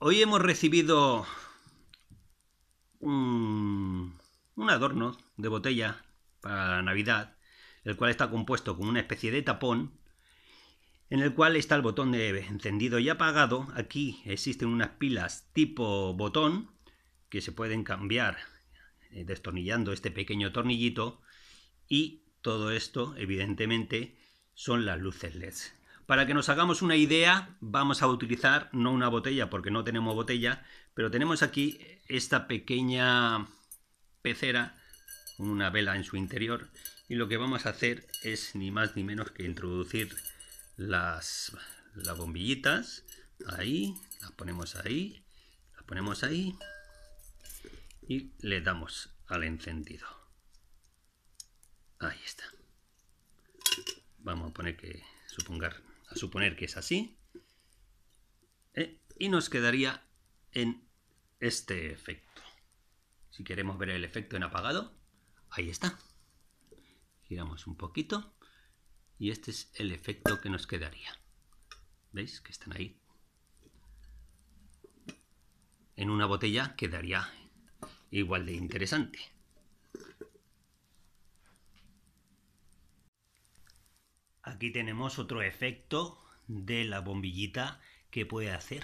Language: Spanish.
Hoy hemos recibido un, adorno de botella para la Navidad, el cual está compuesto con una especie de tapón, en el cual está el botón de encendido y apagado. Aquí existen unas pilas tipo botón que se pueden cambiar eh, destornillando este pequeño tornillito y todo esto, evidentemente, son las luces LED. Para que nos hagamos una idea, vamos a utilizar no una botella, porque no tenemos botella, pero tenemos aquí esta pequeña pecera, una vela en su interior, y lo que vamos a hacer es ni más ni menos que introducir las, las bombillitas, ahí, las ponemos ahí, las ponemos ahí, y le damos al encendido. Ahí está. Vamos a poner que supongar, a suponer que es así. ¿eh? Y nos quedaría en este efecto. Si queremos ver el efecto en apagado, ahí está. Giramos un poquito y este es el efecto que nos quedaría. ¿Veis que están ahí? En una botella quedaría igual de interesante. Aquí tenemos otro efecto de la bombillita que puede hacer.